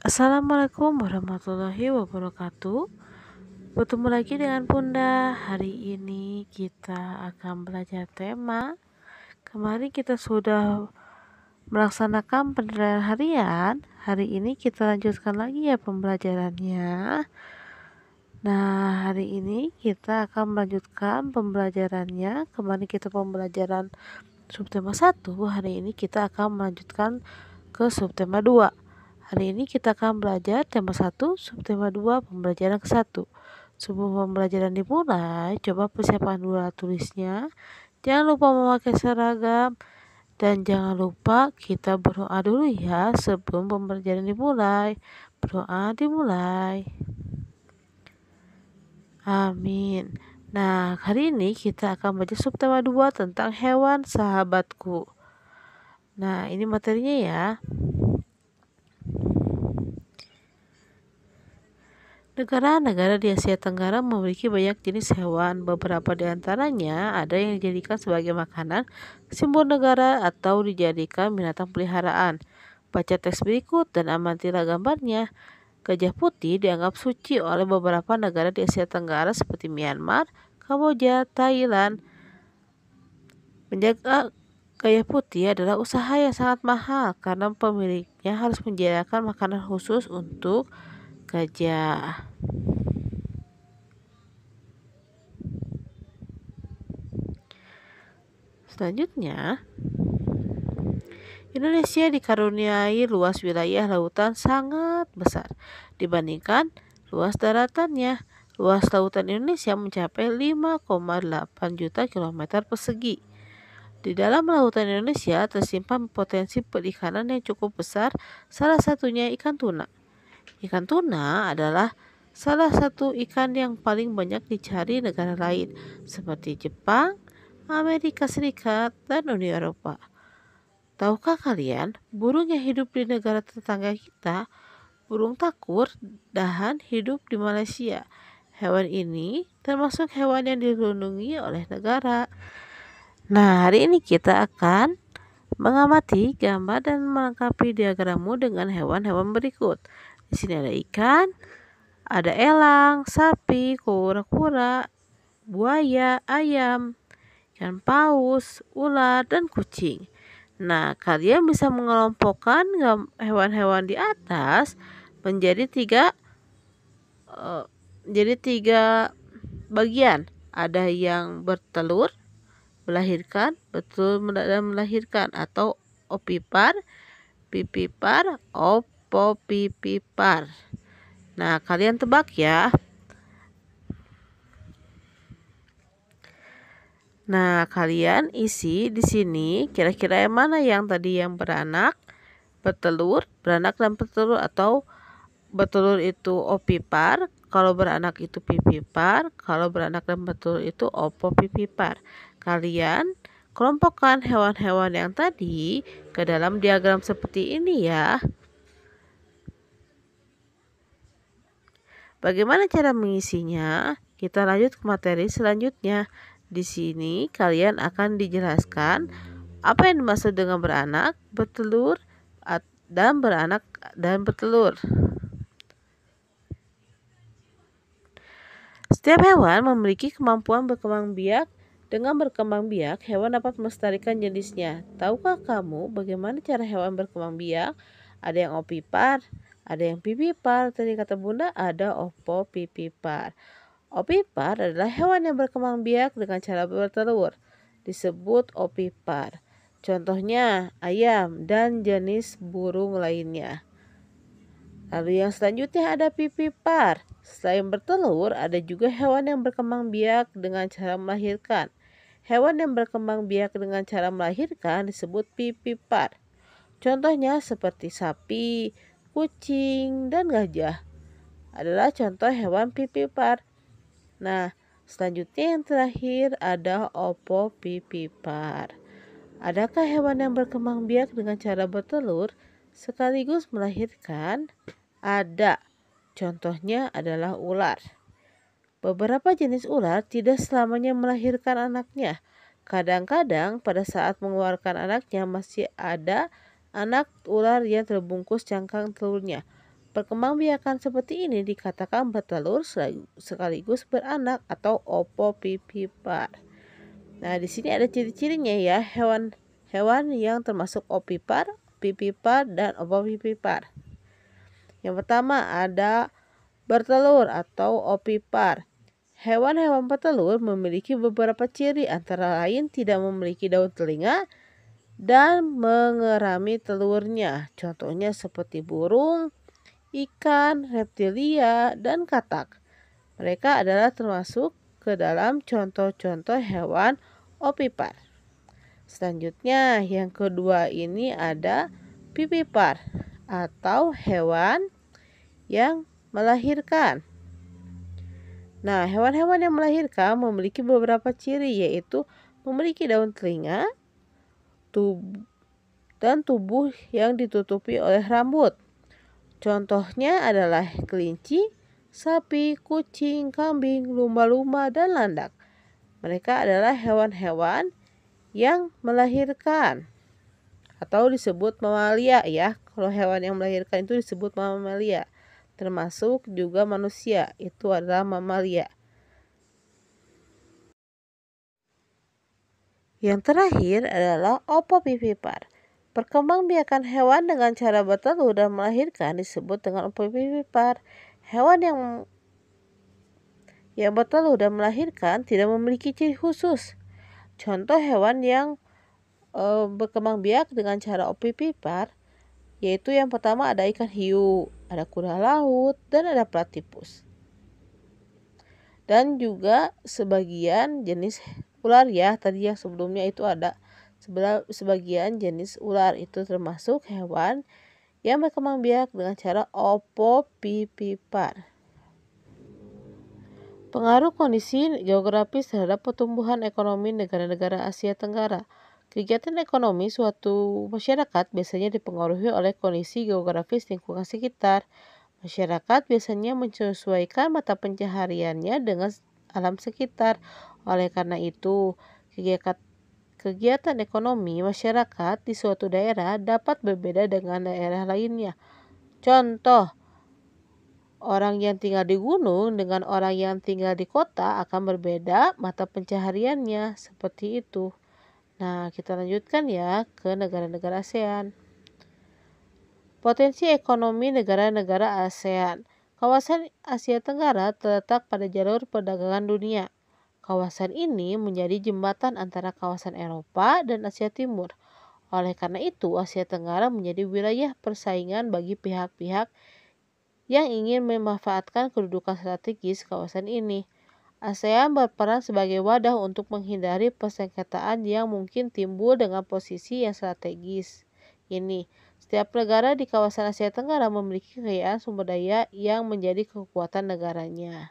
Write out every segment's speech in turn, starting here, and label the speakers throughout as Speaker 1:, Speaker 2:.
Speaker 1: Assalamualaikum warahmatullahi wabarakatuh. Bertemu lagi dengan Bunda. Hari ini kita akan belajar tema. Kemarin kita sudah melaksanakan penilaian harian. Hari ini kita lanjutkan lagi ya pembelajarannya. Nah, hari ini kita akan melanjutkan pembelajarannya. Kemarin kita pembelajaran subtema 1, hari ini kita akan melanjutkan ke subtema 2. Hari ini kita akan belajar tema 1, subtema 2, pembelajaran ke-1. Sebelum pembelajaran dimulai, coba persiapan dulu tulisnya. Jangan lupa memakai seragam dan jangan lupa kita berdoa dulu ya sebelum pembelajaran dimulai. Berdoa dimulai. Amin. Nah, hari ini kita akan belajar subtema 2 tentang hewan sahabatku. Nah, ini materinya ya. Negara-negara di Asia Tenggara memiliki banyak jenis hewan. Beberapa di antaranya ada yang dijadikan sebagai makanan, simbol negara, atau dijadikan binatang peliharaan. Baca teks berikut dan amatilah gambarnya. Gajah putih dianggap suci oleh beberapa negara di Asia Tenggara seperti Myanmar, Kamboja, Thailand. Menjaga Gajah putih adalah usaha yang sangat mahal karena pemiliknya harus menjadikan makanan khusus untuk gajah selanjutnya Indonesia dikaruniai luas wilayah lautan sangat besar dibandingkan luas daratannya. Luas lautan Indonesia mencapai 5,8 juta kilometer persegi. Di dalam lautan Indonesia tersimpan potensi perikanan yang cukup besar, salah satunya ikan tuna. Ikan tuna adalah salah satu ikan yang paling banyak dicari negara lain seperti Jepang, Amerika Serikat, dan Uni Eropa. Tahukah kalian, burung yang hidup di negara tetangga kita, burung takur, dahan hidup di Malaysia. Hewan ini termasuk hewan yang dilindungi oleh negara. Nah, hari ini kita akan mengamati gambar dan melengkapi diagrammu dengan hewan-hewan berikut. Di sini ada ikan, ada elang, sapi, kura-kura, buaya, ayam, ikan paus, ular, dan kucing. Nah, kalian bisa mengelompokkan hewan-hewan di atas menjadi tiga uh, eh, jadi tiga bagian. Ada yang bertelur, melahirkan, betul dan melahirkan atau opipar, pipipar, op Poppy Pipar. Nah, kalian tebak ya. Nah, kalian isi di sini kira-kira yang mana yang tadi yang beranak, bertelur, beranak dan bertelur atau bertelur itu opipar, kalau beranak itu pipipar, kalau beranak dan bertelur itu opopipipar. Kalian kelompokkan hewan-hewan yang tadi ke dalam diagram seperti ini ya. Bagaimana cara mengisinya? Kita lanjut ke materi selanjutnya. Di sini kalian akan dijelaskan apa yang dimaksud dengan beranak, bertelur, dan beranak dan bertelur. Setiap hewan memiliki kemampuan berkembang biak. Dengan berkembang biak, hewan dapat melestarikan jenisnya. Tahukah kamu bagaimana cara hewan berkembang biak? Ada yang opipar, ada yang pipipar, tadi kata bunda ada pipipar. Opipar adalah hewan yang berkembang biak dengan cara bertelur. Disebut opipar. Contohnya ayam dan jenis burung lainnya. Lalu yang selanjutnya ada pipipar. Selain bertelur, ada juga hewan yang berkembang biak dengan cara melahirkan. Hewan yang berkembang biak dengan cara melahirkan disebut pipipar. Contohnya seperti sapi, kucing, dan gajah adalah contoh hewan pipipar. Nah, selanjutnya yang terakhir ada opo pipipar. Adakah hewan yang berkembang biak dengan cara bertelur sekaligus melahirkan? Ada. Contohnya adalah ular. Beberapa jenis ular tidak selamanya melahirkan anaknya. Kadang-kadang pada saat mengeluarkan anaknya masih ada Anak ular yang terbungkus cangkang telurnya. Perkembangbiakan seperti ini dikatakan bertelur sekaligus beranak atau opopipipar. Nah, di sini ada ciri-cirinya ya, hewan hewan yang termasuk opipar, pipipar dan opopipipar. Yang pertama ada bertelur atau opipar. Hewan-hewan bertelur memiliki beberapa ciri antara lain tidak memiliki daun telinga, dan mengerami telurnya. Contohnya seperti burung, ikan, reptilia, dan katak. Mereka adalah termasuk ke dalam contoh-contoh hewan opipar. Selanjutnya, yang kedua ini ada pipipar atau hewan yang melahirkan. Nah, hewan-hewan yang melahirkan memiliki beberapa ciri yaitu memiliki daun telinga, tub dan tubuh yang ditutupi oleh rambut. Contohnya adalah kelinci, sapi, kucing, kambing, lumba-lumba, dan landak. Mereka adalah hewan-hewan yang melahirkan atau disebut mamalia ya. Kalau hewan yang melahirkan itu disebut mamalia. Termasuk juga manusia, itu adalah mamalia. Yang terakhir adalah opovivipar. Perkembangbiakan hewan dengan cara bertelur dan melahirkan disebut dengan opovivipar. Hewan yang yang bertelur dan melahirkan tidak memiliki ciri khusus. Contoh hewan yang e, berkembang biak dengan cara opipipar yaitu yang pertama ada ikan hiu, ada kura-kura laut, dan ada platipus. Dan juga sebagian jenis ular ya tadi yang sebelumnya itu ada sebagian jenis ular itu termasuk hewan yang berkembang biak dengan cara opopipipar. Pengaruh kondisi geografis terhadap pertumbuhan ekonomi negara-negara Asia Tenggara. Kegiatan ekonomi suatu masyarakat biasanya dipengaruhi oleh kondisi geografis lingkungan sekitar. Masyarakat biasanya menyesuaikan mata pencahariannya dengan alam sekitar. Oleh karena itu, kegiatan Kegiatan ekonomi masyarakat di suatu daerah dapat berbeda dengan daerah lainnya. Contoh, orang yang tinggal di gunung dengan orang yang tinggal di kota akan berbeda mata pencahariannya seperti itu. Nah, kita lanjutkan ya ke negara-negara ASEAN. Potensi ekonomi negara-negara ASEAN. Kawasan Asia Tenggara terletak pada jalur perdagangan dunia. Kawasan ini menjadi jembatan antara kawasan Eropa dan Asia Timur. Oleh karena itu, Asia Tenggara menjadi wilayah persaingan bagi pihak-pihak yang ingin memanfaatkan kedudukan strategis kawasan ini. ASEAN berperan sebagai wadah untuk menghindari persengketaan yang mungkin timbul dengan posisi yang strategis ini. Setiap negara di kawasan Asia Tenggara memiliki kekayaan sumber daya yang menjadi kekuatan negaranya.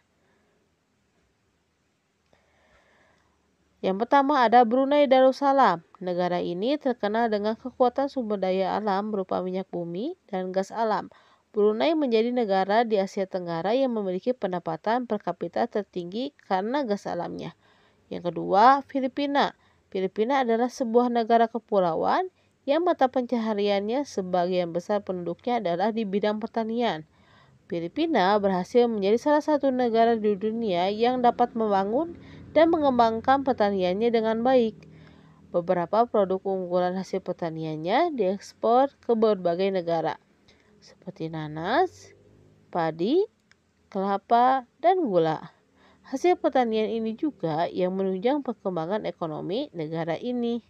Speaker 1: Yang pertama ada Brunei Darussalam. Negara ini terkenal dengan kekuatan sumber daya alam berupa minyak bumi dan gas alam. Brunei menjadi negara di Asia Tenggara yang memiliki pendapatan per kapita tertinggi karena gas alamnya. Yang kedua, Filipina. Filipina adalah sebuah negara kepulauan yang mata pencahariannya sebagian besar penduduknya adalah di bidang pertanian. Filipina berhasil menjadi salah satu negara di dunia yang dapat membangun dan mengembangkan pertaniannya dengan baik. Beberapa produk unggulan hasil pertaniannya diekspor ke berbagai negara, seperti nanas, padi, kelapa, dan gula. Hasil pertanian ini juga yang menunjang perkembangan ekonomi negara ini.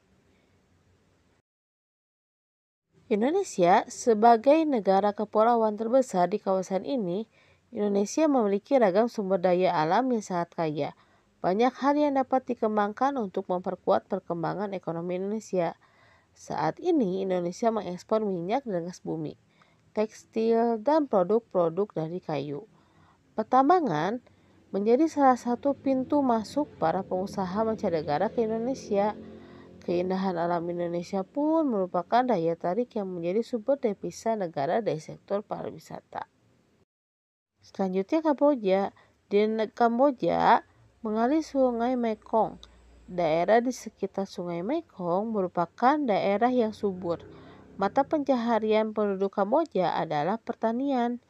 Speaker 1: Indonesia sebagai negara kepulauan terbesar di kawasan ini, Indonesia memiliki ragam sumber daya alam yang sangat kaya. Banyak hal yang dapat dikembangkan untuk memperkuat perkembangan ekonomi Indonesia. Saat ini Indonesia mengekspor minyak dan gas bumi, tekstil, dan produk-produk dari kayu. Pertambangan menjadi salah satu pintu masuk para pengusaha mancanegara ke Indonesia. Keindahan alam Indonesia pun merupakan daya tarik yang menjadi sumber devisa negara dari sektor pariwisata. Selanjutnya Kamboja. Di Kamboja mengalir sungai Mekong. Daerah di sekitar sungai Mekong merupakan daerah yang subur. Mata pencaharian penduduk Kamboja adalah pertanian.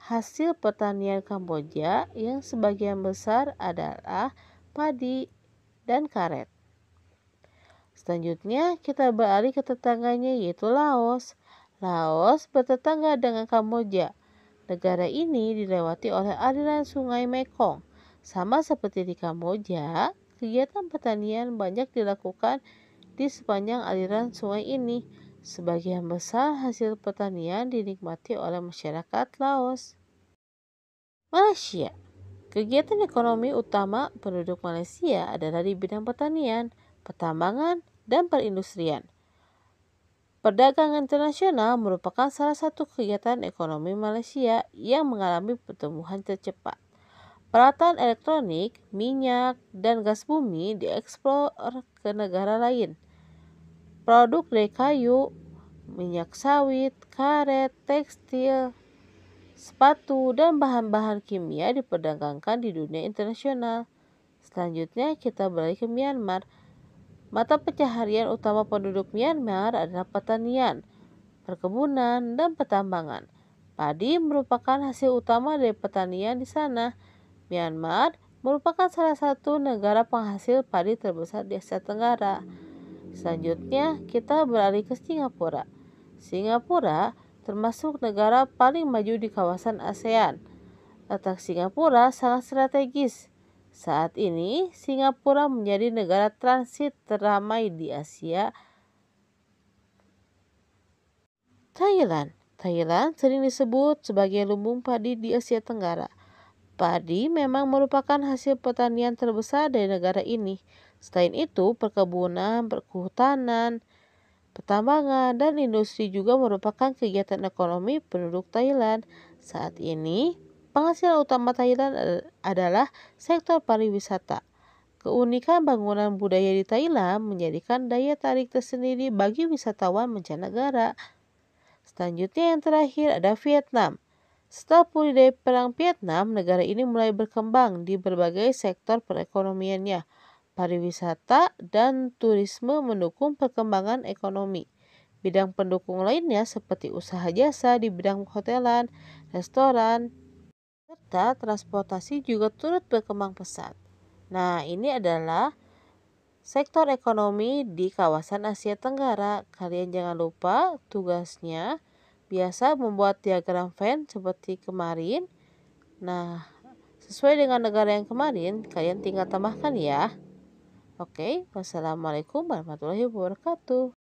Speaker 1: Hasil pertanian Kamboja yang sebagian besar adalah padi dan karet. Selanjutnya, kita beralih ke tetangganya yaitu Laos. Laos bertetangga dengan Kamboja. Negara ini dilewati oleh aliran sungai Mekong. Sama seperti di Kamboja, kegiatan pertanian banyak dilakukan di sepanjang aliran sungai ini. Sebagian besar hasil pertanian dinikmati oleh masyarakat Laos. Malaysia Kegiatan ekonomi utama penduduk Malaysia adalah di bidang pertanian, pertambangan, dan perindustrian. Perdagangan internasional merupakan salah satu kegiatan ekonomi Malaysia yang mengalami pertumbuhan tercepat. Peralatan elektronik, minyak, dan gas bumi dieksplor ke negara lain. Produk dari kayu, minyak sawit, karet, tekstil, sepatu, dan bahan-bahan kimia diperdagangkan di dunia internasional. Selanjutnya kita beralih ke Myanmar. Mata pencaharian utama penduduk Myanmar adalah pertanian, perkebunan, dan pertambangan. Padi merupakan hasil utama dari pertanian di sana. Myanmar merupakan salah satu negara penghasil padi terbesar di Asia Tenggara. Selanjutnya, kita beralih ke Singapura. Singapura termasuk negara paling maju di kawasan ASEAN. Letak Singapura sangat strategis saat ini, Singapura menjadi negara transit teramai di Asia. Thailand Thailand sering disebut sebagai lumbung padi di Asia Tenggara. Padi memang merupakan hasil pertanian terbesar dari negara ini. Selain itu, perkebunan, perkehutanan pertambangan, dan industri juga merupakan kegiatan ekonomi penduduk Thailand. Saat ini, Penghasilan utama Thailand eh, adalah sektor pariwisata. Keunikan bangunan budaya di Thailand menjadikan daya tarik tersendiri bagi wisatawan mancanegara. Selanjutnya yang terakhir ada Vietnam. Setelah pulih dari perang Vietnam, negara ini mulai berkembang di berbagai sektor perekonomiannya. Pariwisata dan turisme mendukung perkembangan ekonomi. Bidang pendukung lainnya seperti usaha jasa di bidang hotelan, restoran, serta transportasi juga turut berkembang pesat. Nah, ini adalah sektor ekonomi di kawasan Asia Tenggara. Kalian jangan lupa tugasnya biasa membuat diagram Venn seperti kemarin. Nah, sesuai dengan negara yang kemarin, kalian tinggal tambahkan ya. Oke, wassalamualaikum warahmatullahi wabarakatuh.